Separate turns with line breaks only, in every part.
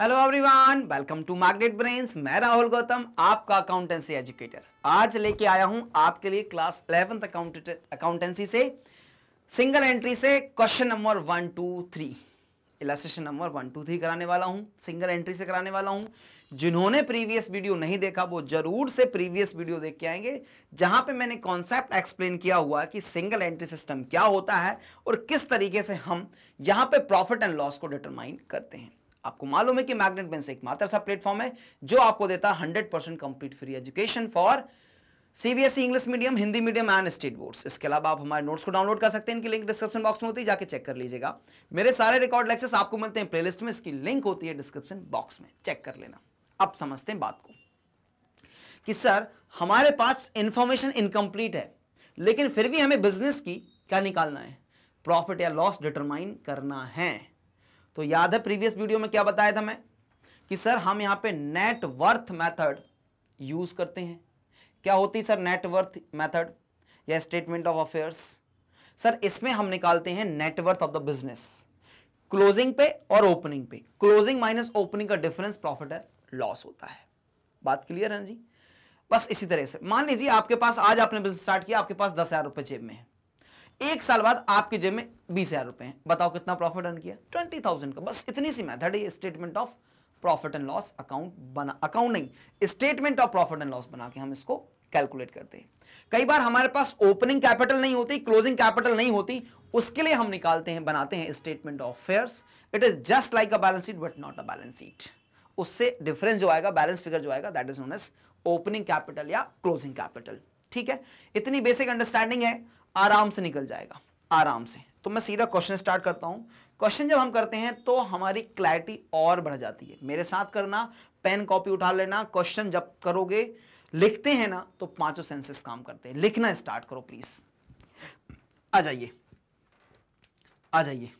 Hello everyone welcome to market brains मैं राहुल गौतम आपका accountancy educator आज लेके आया हूं आपके लिए क्लास इलेवेंथ अकाउंटेंसी से सिंगल एंट्री से question number one two three illustration number one two three कराने वाला हूं सिंगल एंट्री से कराने वाला हूं जिन्होंने प्रीवियस वीडियो नहीं देखा वो जरूर से प्रीवियस वीडियो देख के आएंगे जहां पे मैंने कॉन्सेप्ट एक्सप्लेन किया हुआ कि सिंगल एंट्री सिस्टम क्या होता है और किस तरीके से हम यहां पे प्रॉफिट एंड लॉस को डिटरमाइन करते हैं आपको मालूम है कि मैग्नेट बेंस एक मात्र सा प्लेटफॉर्म है जो आपको देता है hundred percent complete free education for CBSE English medium Hindi medium and state boards इसके अलावा आप हमारे नोट्स को डाउनलोड कर सकते हैं इनकी लिंक डिस्क्रिप्शन बॉक्स में होती है जाके चेक कर लीजिएगा मेरे सारे रिकॉर्ड लेक्चर्स आपको मिलते हैं प्लेलिस्ट में इसकी लिंक होती है डिस्क्रिप्शन बॉक्स में चेक कर लेना अब समझते हैं बात को कि सर हमारे पास इंफॉर्मेशन इनकम्प्लीट है लेकिन फिर भी हमें बिजनेस की क्या निकालना है प्रॉफिट या लॉस डिटरमाइन करना है तो याद है प्रीवियस वीडियो में क्या बताया था मैं कि सर हम यहां पे नेट वर्थ मैथड यूज करते हैं क्या होती सर नेटवर्थ मैथड या स्टेटमेंट ऑफ अफेयर्स सर इसमें हम निकालते हैं net worth of the business closing पे और ओपनिंग पे क्लोजिंग माइनस ओपनिंग का डिफरेंस प्रॉफिट एंड लॉस होता है बात क्लियर है ना जी बस इसी तरह से मान लीजिए आपके पास आज आपने बिजनेस स्टार्ट किया आपके पास दस हजार रुपए जेब में है एक साल बाद आपके जेब में बीस हजार रुपए हैं बताओ कितना प्रॉफिट अर्न किया ट्वेंटी थाउजेंड का बस इतनी सी मैथड है statement of profit and loss account बना अकाउंट नहीं statement of profit and loss बना के हम इसको कैलकुलेट करते हैं कई बार हमारे पास ओपनिंग कैपिटल नहीं होती क्लोजिंग कैपिटल नहीं होती उसके लिए हम निकालते हैं बनाते हैं statement of fair it is just like a balance sheet but not a balance sheet उससे डिफरेंस जो आएगा बैलेंस फिगर जो आएगा that is known as opening capital या क्लोजिंग कैपिटल ठीक है इतनी बेसिक अंडरस्टैंडिंग है आराम से निकल जाएगा आराम से तो मैं सीधा क्वेश्चन स्टार्ट करता हूँ क्वेश्चन जब हम करते हैं तो हमारी क्लैरिटी और बढ़ जाती है मेरे साथ करना पेन कॉपी उठा लेना क्वेश्चन जब करोगे लिखते हैं ना तो पांचों सेंसेस काम करते हैं लिखना स्टार्ट करो प्लीज आ जाइए आ जाइए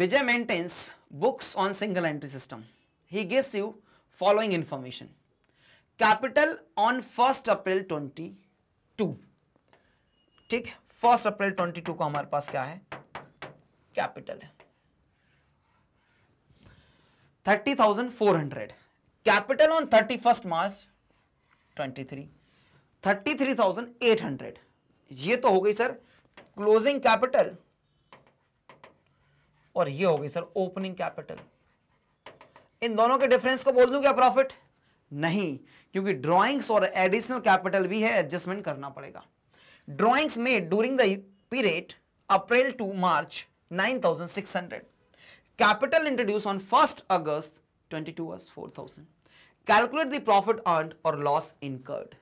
Vijay maintains books on single entry system ही gives you following information capital on first April twenty two ठीक फर्स्ट अप्रैल ट्वेंटी टू को हमारे पास क्या है कैपिटल है thirty thousand four hundred capital on thirty first March twenty three thirty three thousand eight hundred ये तो हो गई सर क्लोजिंग कैपिटल और ये हो गई सर ओपनिंग कैपिटल इन दोनों के डिफरेंस को बोल दूं क्या प्रॉफिट नहीं क्योंकि ड्राइंग्स और एडिशनल कैपिटल भी है एडजस्टमेंट करना पड़ेगा drawings made during the period April to March 9600 capital introduce on first August 22 calculate the profit earn और लॉस इनकर्ड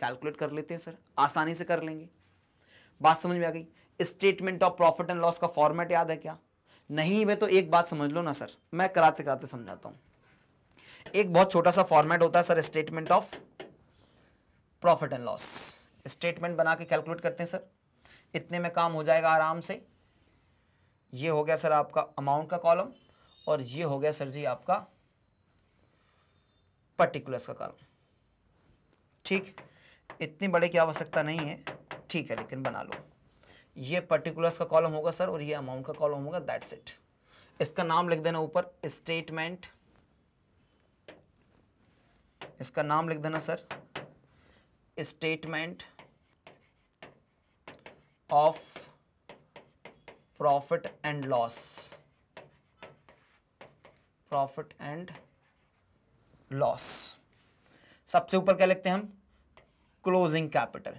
कैलकुलेट कर लेते हैं सर आसानी से कर लेंगे बात समझ में आ गई statement of profit and loss का फॉर्मेट याद है क्या नहीं मैं तो एक बात समझ लो ना सर मैं कराते कराते समझाता हूं एक बहुत छोटा सा फॉर्मेट होता है sir statement of profit and loss statement बना के कैलकुलेट करते हैं सर इतने में काम हो जाएगा आराम से ये हो गया सर आपका अमाउंट का कॉलम और ये हो गया सर जी आपका पर्टिकुलर्स का कॉलम ठीक इतनी बड़े की आवश्यकता नहीं है ठीक है लेकिन बना लो ये पर्टिकुलर्स का कॉलम होगा सर और ये अमाउंट का कॉलम होगा दैट्स इट इसका नाम लिख देना ऊपर स्टेटमेंट इसका नाम लिख देना sir statement of profit and loss profit and loss सबसे ऊपर क्या लिखते हैं हम क्लोजिंग कैपिटल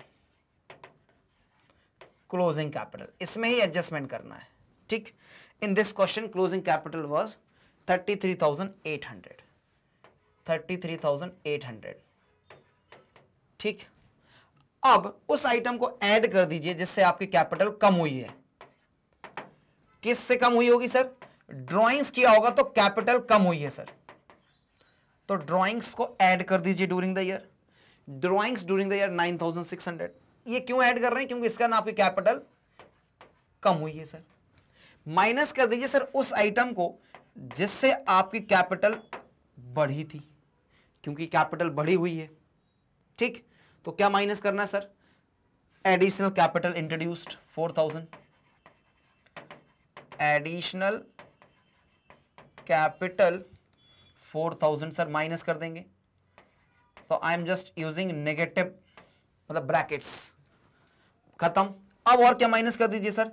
क्लोजिंग कैपिटल इसमें ही एडजस्टमेंट करना है ठीक in this question closing capital was thirty three thousand eight hundred thirty three thousand eight hundred ठीक अब उस आइटम को ऐड कर दीजिए जिससे आपकी कैपिटल कम हुई है किस से कम हुई होगी सर ड्राइंग्स किया होगा तो कैपिटल कम हुई है सर तो ड्राइंग्स को ऐड कर दीजिए during the year drawings during the year 9600 ये क्यों ऐड कर रहे हैं क्योंकि इसका ना आपकी कैपिटल कम हुई है सर माइनस कर दीजिए सर उस आइटम को जिससे आपकी कैपिटल बढ़ी थी क्योंकि कैपिटल बढ़ी हुई है ठीक तो क्या माइनस करना है sir additional capital introduced four thousand additional capital four thousand sir minus कर देंगे तो I am just using negative मतलब ब्रैकेट्स खत्म अब और क्या माइनस कर दीजिए सर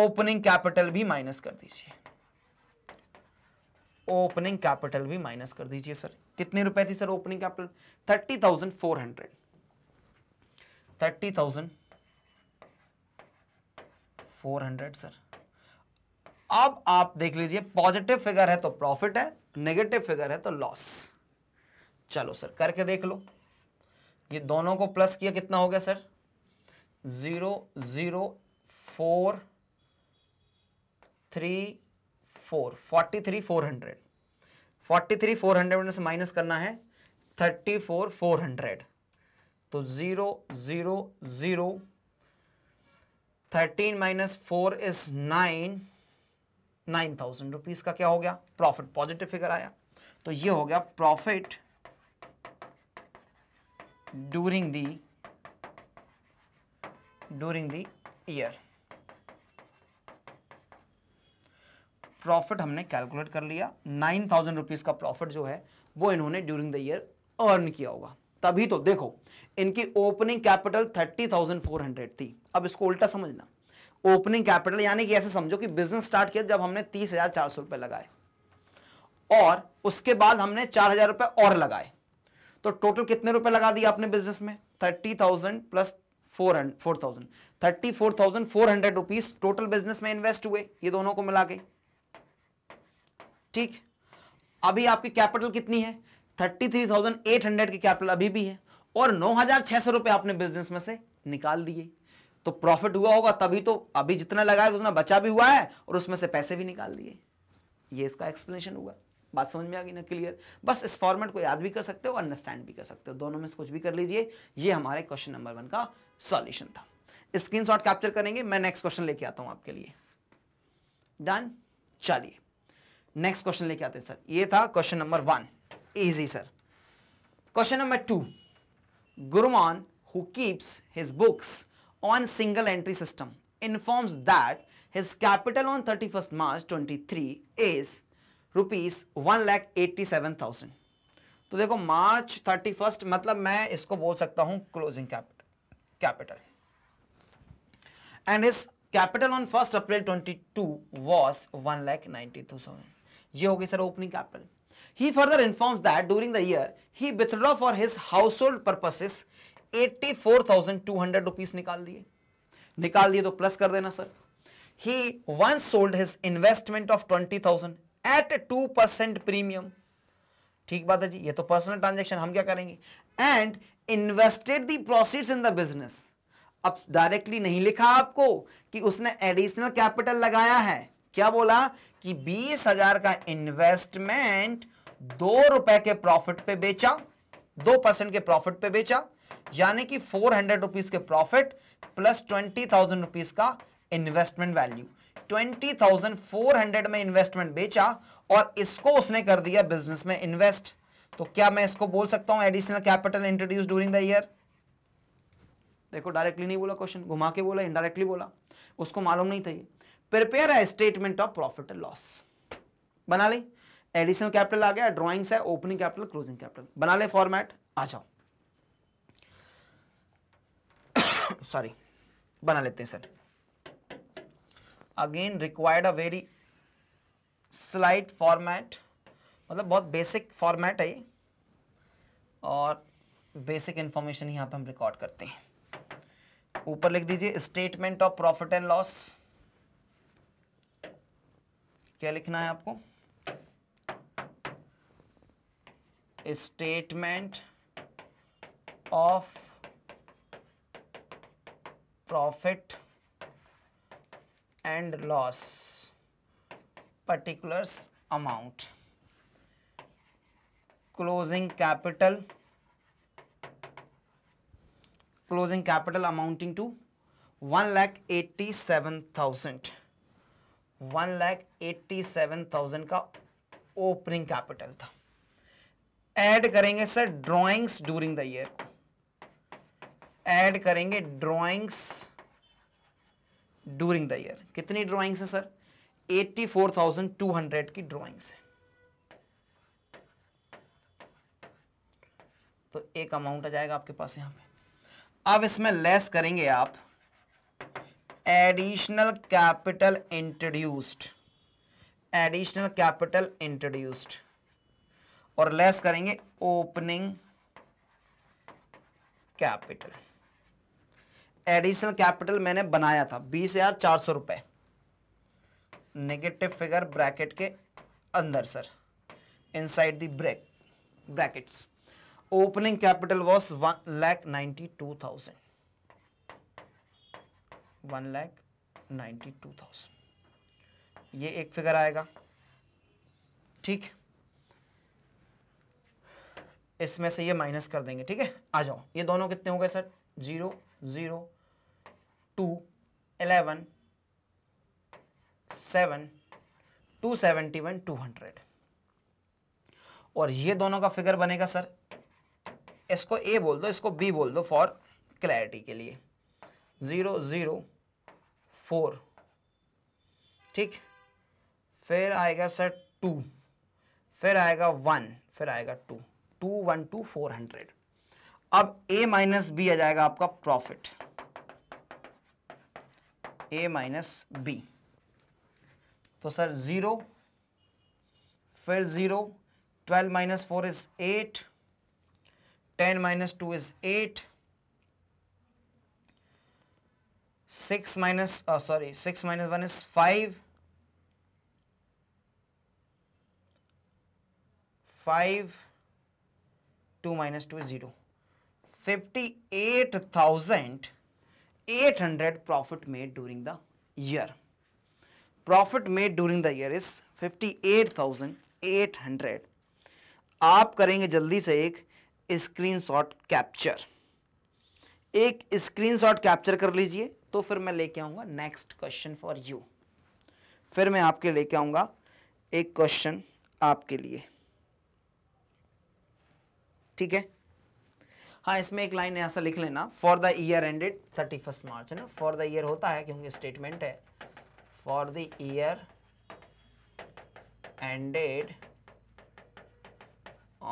ओपनिंग कैपिटल भी माइनस कर दीजिए ओपनिंग कैपिटल भी माइनस कर दीजिए सर कितने रुपए थी sir opening capital thirty thousand four hundred thirty thousand four hundred sir अब आप देख लीजिए पॉजिटिव फिगर है तो प्रॉफिट है नेगेटिव फिगर है तो लॉस चलो सर करके देख लो ये दोनों को प्लस किया कितना हो गया sir zero zero four three four forty three four hundred forty three four hundred से माइनस करना है थर्टी फोर फोर हंड्रेड तो zero zero zero thirteen minus four is nine nine thousand rupees का क्या हो गया प्रॉफिट पॉजिटिव फिगर आया तो ये हो गया profit during the during the year profit हमने कैलकुलेट कर लिया नाइन थाउजेंड रुपीज़ का प्रॉफिट जो है वो इन्होंने ड्यूरिंग द ईयर अर्न किया होगा तभी तो देखो इनकी opening capital thirty thousand four hundred थी अब इसको उल्टा समझना ओपनिंग कैपिटल यानी कि ऐसे समझो कि बिजनेस स्टार्ट किया जब हमने तीस हजार चार सौ रुपए लगाए और उसके बाद हमने चार हजार रुपए और लगाए तो टोटल कितने रुपए लगा दिए आपने बिजनेस में thirty thousand plus four hundred four thousand thirty four thousand four hundred rupees total business में इन्वेस्ट हुए ये दोनों को मिला के ठीक अभी आपकी कैपिटल कितनी है thirty three thousand eight hundred की कैपिटल अभी भी है और नौ हजार छह सौ रुपए आपने बिजनेस में से निकाल दिए तो प्रॉफिट हुआ होगा तभी तो अभी जितना लगाया उतना बचा भी हुआ है और उसमें से पैसे भी निकाल दिए ये इसका एक्सप्लेनेशन हुआ बात समझ में आ गई ना क्लियर बस इस फॉर्मेट को याद भी कर सकते हो अंडरस्टैंड भी कर सकते हो दोनों में से कुछ भी कर लीजिए ये हमारे क्वेश्चन नंबर वन का सॉल्यूशन था शॉट कैप्चर करेंगे मैं नेक्स्ट क्वेश्चन लेके आता हूं आपके लिए डन चलिए नेक्स्ट क्वेश्चन लेके आते हैं सर ये था question number one easy sir question number 2 gurman who keeps his books on single entry system informs that his capital on 31st march 23 is rupees 1,87,000 तो देखो मार्च 31 मतलब मैं इसको बोल सकता हूं closing capital capital and his capital on first April 22 was 1,90,000 ये होगी sir opening capital further that He further he that for his household withdrew for four thousand two hundred rupees निकाल दिए निकाल दिए तो प्लस कर देना sir he once sold his investment of 20,000 at 2 percent premium ठीक बात है जी ये तो पर्सनल ट्रांजेक्शन हम क्या करेंगे and invested the proceeds in the business अब डायरेक्टली नहीं लिखा आपको कि उसने एडिशनल कैपिटल लगाया है क्या बोला कि बीस हजार का इन्वेस्टमेंट दो रुपए के प्रॉफिट पे बेचा दो परसेंट के प्रॉफिट पे बेचा यानी कि फोर हंड्रेड रुपीज के profit plus twenty thousand rupees का investment value twenty thousand four hundred में इन्वेस्टमेंट बेचा और इसको उसने कर दिया बिजनेस में इन्वेस्ट तो क्या मैं इसको बोल सकता हूं additional capital introduce during the year देखो डायरेक्टली नहीं बोला क्वेश्चन घुमा के बोला इनडायरेक्टली बोला उसको मालूम नहीं था ये प्रिपेयर है statement of profit and loss बना ली एडिशनल कैपिटल आ गया ड्रॉइंग्स है ओपनिंग कैपिटल क्लोजिंग कैपिटल बना ले फॉर्मेट आ जाओ सॉरी बना लेते हैं sir again required a very slight format मतलब बहुत बेसिक फॉर्मेट है ये और बेसिक इन्फॉर्मेशन यहां पे हम रिकॉर्ड करते हैं ऊपर लिख दीजिए statement of profit and loss क्या लिखना है आपको statement of profit and loss particulars amount closing capital closing capital amounting to one lakh eighty seven thousand one lakh eighty seven thousand का ओपनिंग कैपिटल था ऐड करेंगे sir drawings during the year add करेंगे drawings during the year कितनी drawings है sir 84,200 की drawings है तो एक अमाउंट आ जाएगा आपके पास यहां पे अब इसमें लेस करेंगे आप additional capital introduced additional capital introduced और लेस करेंगे ओपनिंग कैपिटल एडिशनल कैपिटल मैंने बनाया था बीस हजार चार सौ रुपए नेगेटिव फिगर ब्रैकेट के अंदर sir inside the break brackets opening capital was one lakh ninety two thousand one lakh ninety two thousand ये एक फिगर आएगा ठीक है इसमें से ये माइनस कर देंगे ठीक है आ जाओ ये दोनों कितने हो गए sir zero zero two eleven seven two seventy one two hundred और ये दोनों का फिगर बनेगा सर इसको ए बोल दो इसको बी बोल दो फॉर क्लैरिटी के लिए ज़ीरो ज़ीरो फोर ठीक फिर आएगा सर टू फिर आएगा वन फिर आएगा two two one two four hundred अब ए माइनस बी आ जाएगा आपका प्रॉफिट ए माइनस बी तो सर ज़ीरो फिर zero twelve minus four is eight ten minus two is eight six minus sorry six minus one is five five two minus two zero fifty eight thousand eight hundred profit made during the year profit made during the year is fifty eight thousand eight hundred आप करेंगे जल्दी से एक screenshot capture एक screenshot capture कर लीजिए तो फिर मैं लेके आऊंगा नेक्स्ट क्वेश्चन फॉर यू फिर मैं आपके लेके आऊंगा एक क्वेश्चन आपके लिए ठीक है हाँ इसमें एक लाइन ऐसा लिख लेना for the year ended thirty first March है ना फॉर द ईयर होता है क्योंकि स्टेटमेंट है for the year ended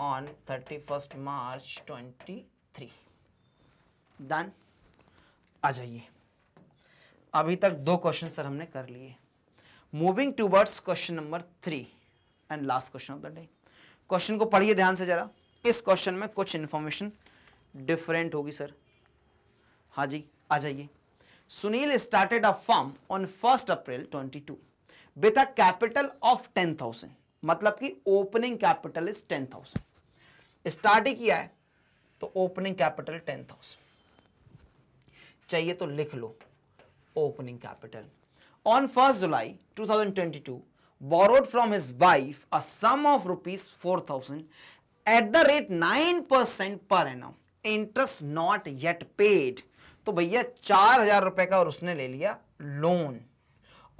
on thirty first March twenty three done आ जाइए अभी तक दो क्वेश्चन सर हमने कर लिए moving towards question number three and last question of the day question को पढ़िए ध्यान से जरा इस क्वेश्चन में कुछ इन्फॉर्मेशन डिफरेंट होगी सर हाँ जी आ जाइए Sunil started a form on first April 22 with a capital of 10,000 मतलब कि ओपनिंग कैपिटल इज 10,000 स्टार्ट ही किया है तो ओपनिंग कैपिटल 10,000 चाहिए तो लिख लो opening capital on first July 2022 borrowed from his wife a of of four thousand at the rate nine percent per annum interest not yet paid तो भैया चार हजार रुपए का और उसने ले लिया लोन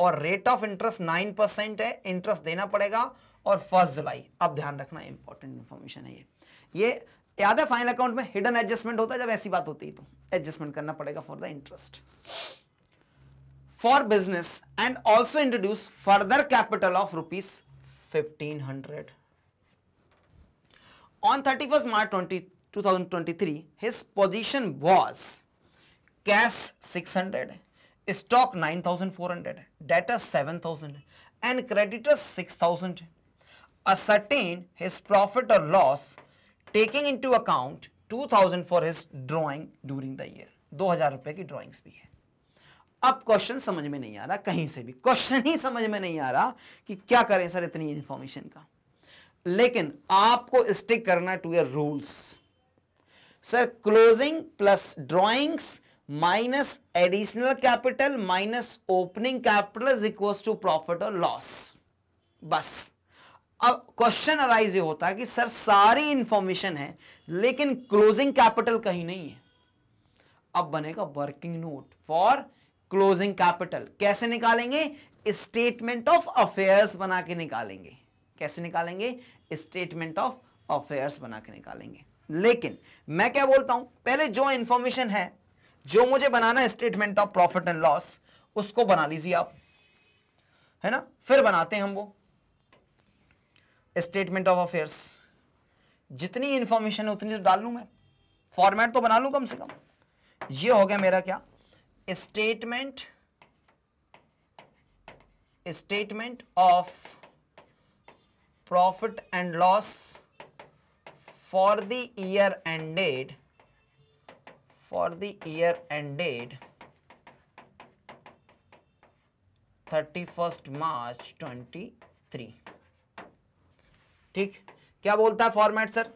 और rate of interest nine percent है इंटरेस्ट देना पड़ेगा और फर्स्ट जुलाई अब ध्यान रखना इंपॉर्टेंट इंफॉर्मेशन है ये ये याद है फाइनल अकाउंट में हिडन एडजस्टमेंट होता है जब ऐसी बात होती है तो एडजस्टमेंट करना पड़ेगा for the interest for business and also introduce further capital of rupees fifteen hundred on 31st March 20, 2023, his position was cash 600, stock 9400, debtor 7000 and creditors 6000. Ascertain his profit or loss taking into account 2000 for his drawing during the year. 2000 रुपए की drawings भी है अब question समझ में नहीं आ रहा कहीं से भी क्वेश्चन ही समझ में नहीं आ रहा कि क्या करें सर इतनी इन्फॉर्मेशन का लेकिन आपको स्टिक करना to your rules sir closing plus drawings minus additional capital minus opening capital is equal to profit और लॉस बस अब क्वेश्चन अराइज ये होता है कि सर सारी इंफॉर्मेशन है लेकिन क्लोजिंग कैपिटल कहीं नहीं है अब बनेगा working note for closing capital कैसे निकालेंगे स्टेटमेंट ऑफ अफेयर्स बना के निकालेंगे कैसे निकालेंगे स्टेटमेंट ऑफ अफेयर्स बना के निकालेंगे लेकिन मैं क्या बोलता हूं पहले जो इंफॉर्मेशन है जो मुझे बनाना statement of profit and loss उसको बना लीजिए आप है ना फिर बनाते हैं हम वो स्टेटमेंट ऑफ अफेयर्स जितनी इंफॉर्मेशन है उतनी तो डाल लू मैं फॉर्मेट तो बना लू कम से कम ये हो गया मेरा क्या statement statement of profit and loss for the year ended for the year ended 31st March 23 ठीक क्या बोलता है फॉर्मेट सर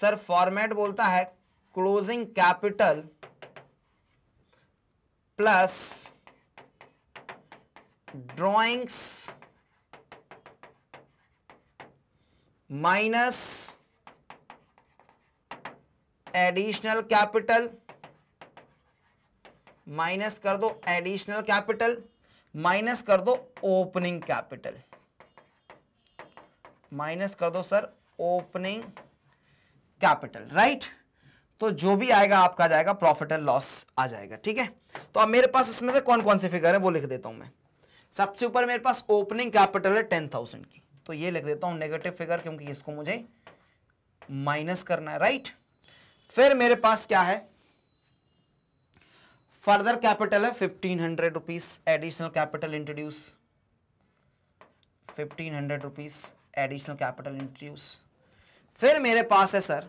सर फॉर्मेट बोलता है closing capital plus drawings minus additional capital minus कर दो एडिशनल कैपिटल माइनस कर दो ओपनिंग कैपिटल माइनस कर दो सर ओपनिंग कैपिटल राइट तो जो भी आएगा आपका जाएगा प्रॉफिट एंड लॉस आ जाएगा ठीक है तो अब मेरे पास इसमें से कौन कौन से फिगर है वो लिख देता हूं मैं सबसे ऊपर मेरे पास ओपनिंग कैपिटल है टेन थाउजेंड की तो ये लिख देता हूं नेगेटिव फिगर क्योंकि इसको मुझे माइनस करना है राइट फिर मेरे पास क्या है फर्दर कैपिटल है fifteen hundred rupees additional capital introduce fifteen hundred rupees additional capital introduce फिर मेरे पास है sir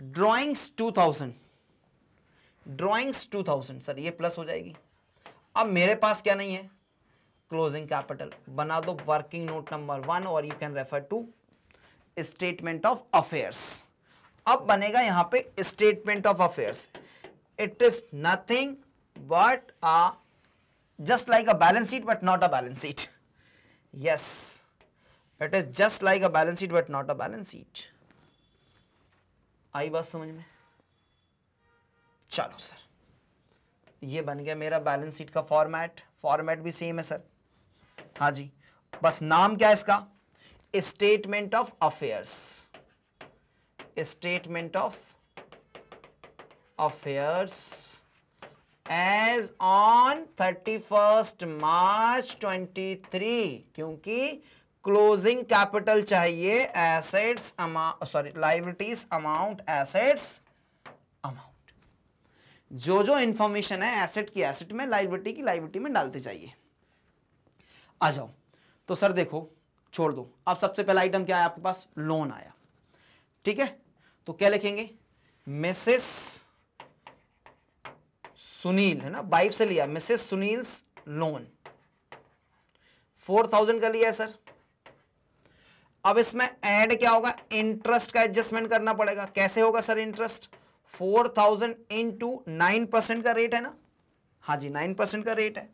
drawings two thousand drawings two thousand sir ये प्लस हो जाएगी अब मेरे पास क्या नहीं है क्लोजिंग कैपिटल बना दो वर्किंग नोट नंबर वन और you can refer to statement of affairs अब बनेगा यहां पे statement of affairs it is nothing but a just like a balance sheet but not a balance sheet yes it is just like a balance sheet but not a balance sheet आई बात समझ में चलो sir ये बन गया मेरा balance sheet का फॉर्मेट फॉर्मेट भी सेम है सर हाँ जी बस नाम क्या है इसका statement of affairs statement of affairs as on thirty first March 23 क्योंकि क्लोजिंग कैपिटल चाहिए assets sorry liabilities amount assets amount जो जो इंफॉर्मेशन है एसेट की एसेट में लाइबिलिटी की लाइबिलिटी में डालते जाइए आ जाओ तो सर देखो छोड़ दो अब सबसे पहला आइटम क्या है आपके पास लोन आया ठीक है तो क्या लिखेंगे मिसेस सुनील है ना वाइफ से लिया Mrs Sunil loan four thousand का लिया है सर अब इसमें ऐड क्या होगा इंटरेस्ट का एडजस्टमेंट करना पड़ेगा कैसे होगा sir interest four thousand to nine percent का रेट है ना हाँ जी नाइन परसेंट का रेट है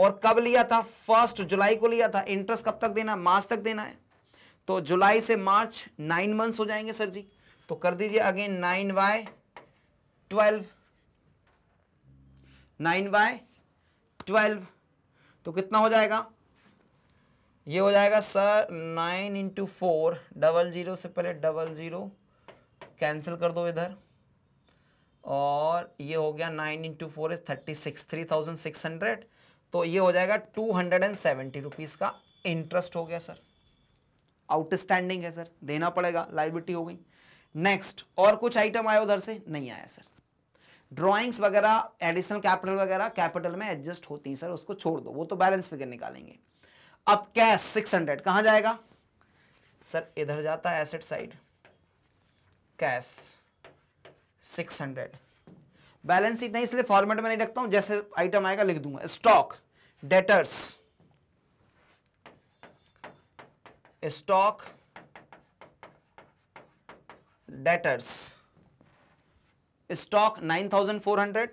और कब लिया था फर्स्ट जुलाई को लिया था इंटरेस्ट कब तक देना मार्च तक देना है तो जुलाई से मार्च नाइन मंथ्स हो जाएंगे सर जी तो कर दीजिए again nine by twelve nine by twelve तो कितना हो जाएगा ये हो जाएगा sir nine into four double zero से पहले डबल ज़ीरो कैंसिल कर दो इधर और ये हो गया nine into four is thirty six three thousand six hundred तो ये हो जाएगा two hundred and seventy rupees का इंटरेस्ट हो गया सर आउटस्टैंडिंग है सर देना पड़ेगा लाइबिलिटी हो गई नेक्स्ट और कुछ आइटम आया उधर से नहीं आया सर ड्रॉइंग्स वगैरह एडिशनल कैपिटल वगैरह कैपिटल में एडजस्ट होती है सर उसको छोड़ दो वो तो बैलेंस फिगर निकालेंगे अब कैश सिक्स हंड्रेड कहां जाएगा सर इधर जाता है asset side cash six hundred balance sheet नहीं इसलिए फॉर्मेट में नहीं रखता हूं जैसे आइटम आएगा लिख दूंगा stock debtors stock debtors stock 9400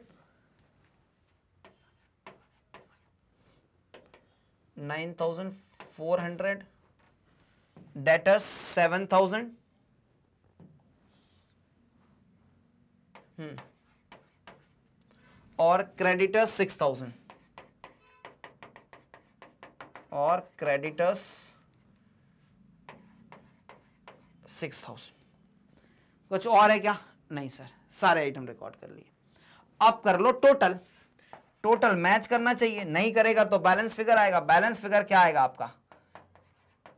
9400 debtors 7000 hmm और क्रेडिटर्स सिक्स थाउजेंड और क्रेडिटर्स सिक्स थाउजेंड कुछ और है क्या नहीं सर सारे आइटम रिकॉर्ड कर लिए अब कर लो टोटल टोटल मैच करना चाहिए नहीं करेगा तो बैलेंस फिगर आएगा बैलेंस फिगर क्या आएगा आपका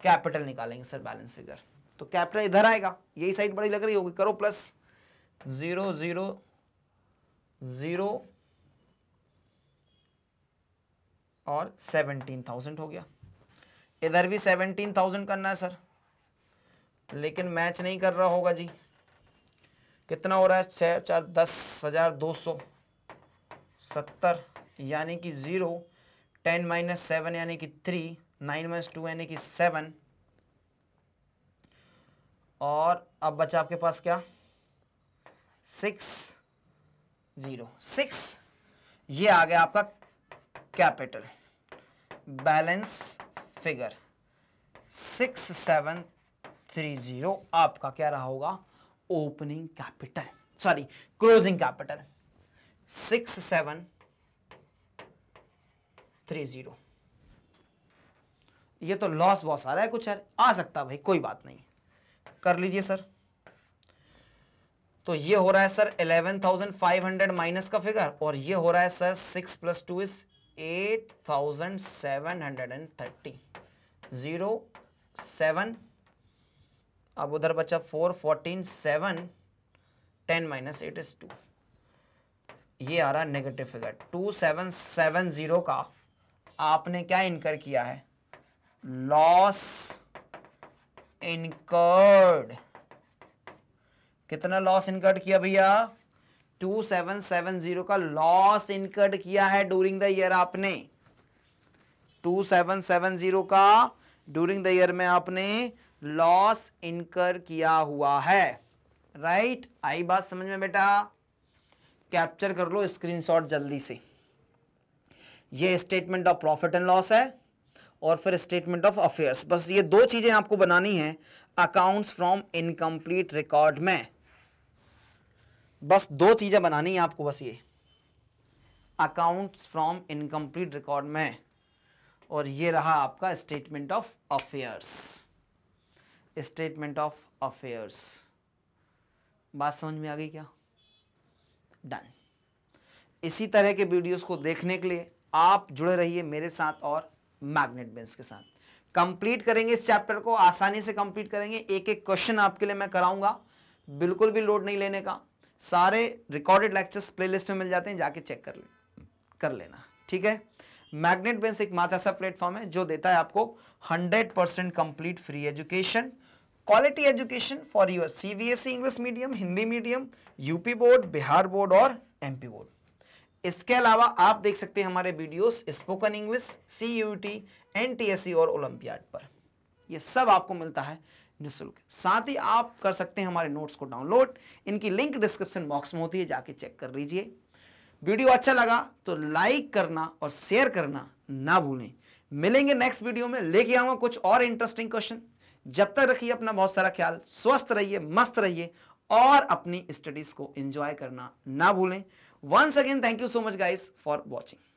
कैपिटल निकालेंगे सर बैलेंस फिगर तो कैपिटल इधर आएगा यही साइड बड़ी लग रही होगी करो प्लस जीरो जीरो जीरो और सेवनटीन थाउजेंड हो गया इधर भी सेवनटीन थाउजेंड करना है सर लेकिन मैच नहीं कर रहा होगा जी कितना हो रहा है छः चार दस हज़ार दो सौ सत्तर यानी कि ज़ीरो टेन माइनस सेवन यानी कि थ्री नाइन माइनस टू यानी कि सेवन और अब बचा आपके पास क्या सिक्स ज़ीरो सिक्स ये आ गया आपका capital balance figure six seven three zero आपका क्या रहा होगा opening capital sorry closing capital six seven three zero ये तो लॉस बहुत आ रहा है कुछ यार आ सकता भाई कोई बात नहीं कर लीजिए सर तो ये हो रहा है सर 11,500 माइनस का फिगर और ये हो रहा है sir 6 plus two is eight thousand seven hundred and thirty zero seven अब उधर बचा four fourteen seven ten minus eight is two ये आ रहा negative figure two seven seven zero का आपने क्या इनकर किया है लॉस इनकर्ड कितना लॉस इनकर्ड किया भैया 2770 का लॉस इनकर्ड किया है ड्यूरिंग द ईयर आपने 2770 का ड्यूरिंग द ईयर में आपने लॉस इनकर किया हुआ है राइट right? आई बात समझ में बेटा कैप्चर कर लो स्क्रीनशॉट जल्दी से ये statement of profit and loss है और फिर स्टेटमेंट ऑफ अफेयर्स बस ये दो चीज़ें आपको बनानी है अकाउंट्स फ्रॉम इनकम्प्लीट रिकॉर्ड में बस दो चीज़ें बनानी है आपको बस ये अकाउंट्स फ्रॉम इनकम्प्लीट रिकॉर्ड में और ये रहा आपका statement of affairs statement of affairs बात समझ में आ गई क्या डन इसी तरह के वीडियोस को देखने के लिए आप जुड़े रहिए मेरे साथ और मैग्नेट बेंस के साथ कंप्लीट करेंगे इस चैप्टर को आसानी से कंप्लीट करेंगे एक एक क्वेश्चन आपके लिए मैं कराऊंगा बिल्कुल भी लोड नहीं लेने का सारे रिकॉर्डेड लेक्चर्स प्लेलिस्ट में मिल जाते हैं जाके चेक कर ले कर लेना ठीक है मैग्नेट बेंस एक मात्र ऐसा प्लेटफॉर्म है जो देता है आपको 100 percent complete free education quality education for your CBSE English medium Hindi medium UP board Bihar board और एम बोर्ड इसके अलावा आप देख सकते हैं हमारे videos spoken English C U T N T S C और ओलंपियाड पर यह सब आपको मिलता है निःशुल्क साथ ही आप कर सकते हैं हमारे नोट्स को डाउनलोड इनकी लिंक डिस्क्रिप्शन बॉक्स में होती है जाके चेक कर लीजिए वीडियो अच्छा लगा तो लाइक करना और शेयर करना ना भूलें मिलेंगे नेक्स्ट वीडियो में लेके आऊंगा कुछ और इंटरेस्टिंग क्वेश्चन जब तक रखिए अपना बहुत सारा ख्याल स्वस्थ रहिए मस्त रहिए और अपनी स्टडीज को एंजॉय करना ना भूलें once again thank you so much guys for watching